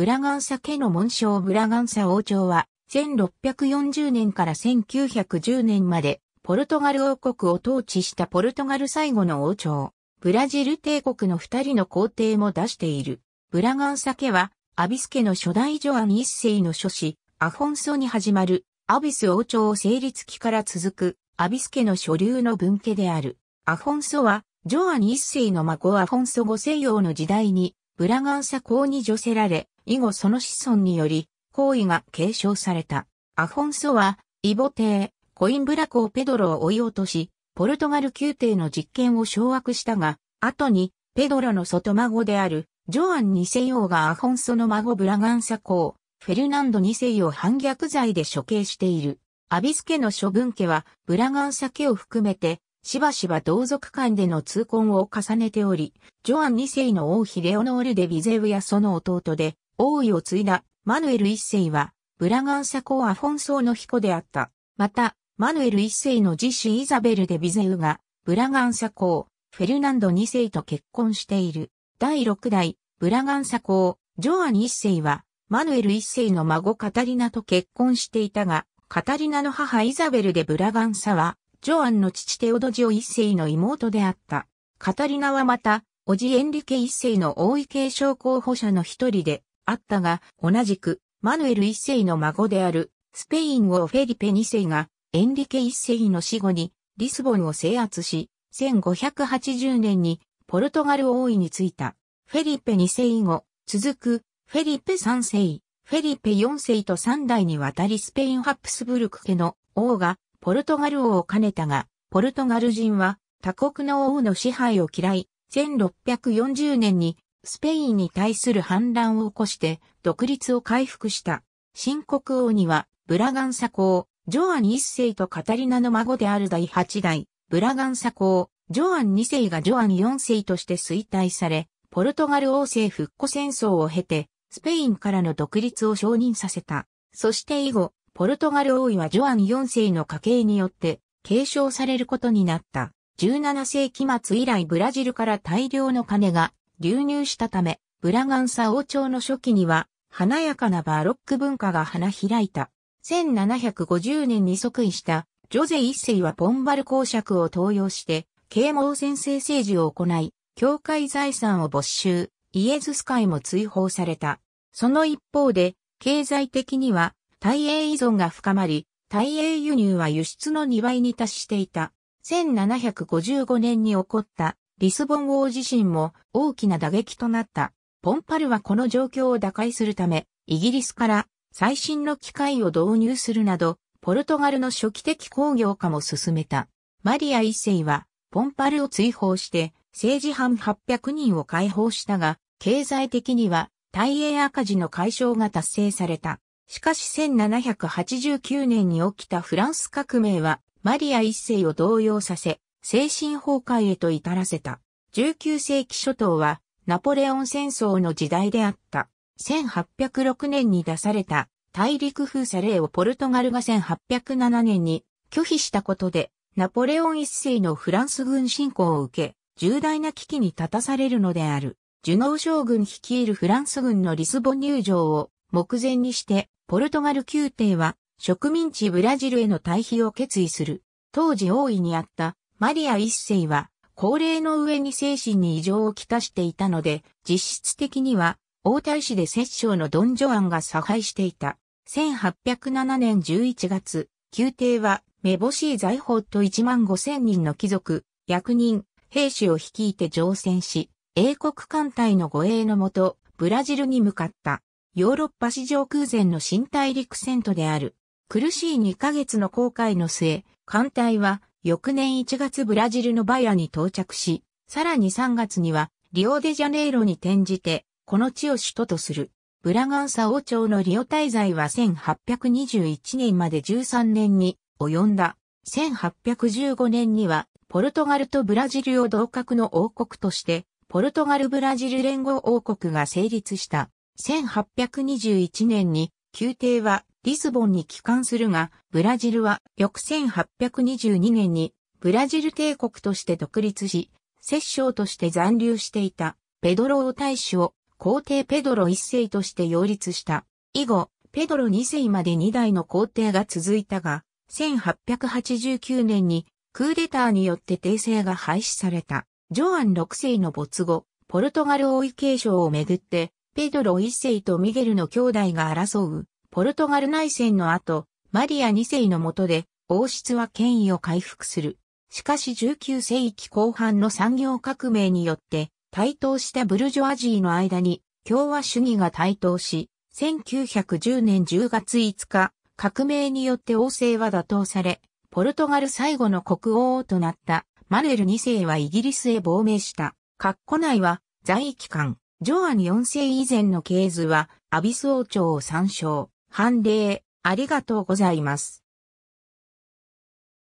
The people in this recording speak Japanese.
ブラガンサ家の紋章ブラガンサ王朝は、1640年から1910年まで、ポルトガル王国を統治したポルトガル最後の王朝、ブラジル帝国の二人の皇帝も出している。ブラガンサ家は、アビス家の初代ジョアン一世の諸子、アフォンソに始まる、アビス王朝成立期から続く、アビス家の所流の分家である。アフォンソは、ジョアン一世の孫アフォンソ五世王の時代に、ブラガンサ公に除せられ、以後その子孫により、行為が継承された。アフォンソは、イボ帝、コインブラコをペドロを追い落とし、ポルトガル宮廷の実権を掌握したが、後に、ペドロの外孫である、ジョアン2世王がアフォンソの孫ブラガンサ公、フェルナンド2世を反逆罪で処刑している。アビス家の諸分家は、ブラガンサ家を含めて、しばしば同族間での痛恨を重ねており、ジョアン2世の王妃レオノール・デ・ビゼウやその弟で、王位を継いだマヌエル一世は、ブラガンサ公アフォンソーの彦であった。また、マヌエル一世の自主イザベルでビゼウが、ブラガンサ公、フェルナンド二世と結婚している。第六代、ブラガンサ公、ジョアン一世は、マヌエル一世の孫カタリナと結婚していたが、カタリナの母イザベルでブラガンサは、ジョアンの父テオドジオ一世の妹であった。カタリナはまた、おじエンリケ一世の王位継承候補者の一人で、あったが、同じく、マヌエル一世の孫である、スペイン王フェリペ二世が、エンリケ一世の死後に、リスボンを制圧し、1580年に、ポルトガル王位に就いた。フェリペ二世以後、続く、フェリペ三世、フェリペ四世と三代にわたりスペインハプスブルク家の王が、ポルトガル王を兼ねたが、ポルトガル人は、他国の王の支配を嫌い、1640年にスペインに対する反乱を起こして独立を回復した。新国王には、ブラガンサ公、ジョアン一世とカタリナの孫である第八代、ブラガンサ公、ジョアン二世がジョアン四世として衰退され、ポルトガル王政復古戦争を経て、スペインからの独立を承認させた。そして以後、ポルトガル王位はジョアン四世の家系によって継承されることになった。17世紀末以来ブラジルから大量の金が流入したため、ブラガンサ王朝の初期には、華やかなバロック文化が花開いた。1750年に即位したジョゼ一世はポンバル公爵を登用して、啓蒙先生政治を行い、教会財産を没収、イエズス会も追放された。その一方で、経済的には、大英依存が深まり、大英輸入は輸出の2倍に達していた。1755年に起こったリスボン王自身も大きな打撃となった。ポンパルはこの状況を打開するため、イギリスから最新の機械を導入するなど、ポルトガルの初期的工業化も進めた。マリア一世は、ポンパルを追放して、政治犯800人を解放したが、経済的には、大英赤字の解消が達成された。しかし1789年に起きたフランス革命は、マリア一世を動揺させ、精神崩壊へと至らせた。19世紀初頭はナポレオン戦争の時代であった。1806年に出された大陸封鎖令をポルトガルが1807年に拒否したことで、ナポレオン一世のフランス軍侵攻を受け、重大な危機に立たされるのである。ジュノー将軍率いるフランス軍のリスボン入場を目前にして、ポルトガル宮廷は植民地ブラジルへの退避を決意する。当時大いにあったマリア一世は、高齢の上に精神に異常をきたしていたので、実質的には、王太子で摂政のドン・ジョアンが差配していた。1807年11月、宮廷は、めぼしい財宝と1万5千人の貴族、役人、兵士を率いて乗船し、英国艦隊の護衛のもと、ブラジルに向かった。ヨーロッパ史上空前の新大陸戦とである。苦しい2ヶ月の航海の末、艦隊は翌年1月ブラジルのバヤに到着し、さらに3月にはリオデジャネイロに転じて、この地を首都とする。ブラガンサ王朝のリオ滞在は1821年まで13年に及んだ。1815年には、ポルトガルとブラジルを同格の王国として、ポルトガル・ブラジル連合王国が成立した。1821年に、宮廷はリスボンに帰還するが、ブラジルは翌1822年にブラジル帝国として独立し、摂政として残留していたペドロ王大使を皇帝ペドロ一世として擁立した。以後、ペドロ二世まで二代の皇帝が続いたが、1889年にクーデターによって帝政が廃止された。ジョアン六世の没後、ポルトガル王位継承をめぐって、ペドロ一世とミゲルの兄弟が争うポルトガル内戦の後、マリア2世の下で、王室は権威を回復する。しかし19世紀後半の産業革命によって、台頭したブルジョアジーの間に、共和主義が台頭し、1910年10月5日、革命によって王政は打倒され、ポルトガル最後の国王となったマネル2世はイギリスへ亡命した。括弧内は在位期間、ジョアン4世以前の系図はアビス王朝を参照。判例、ありがとうございます。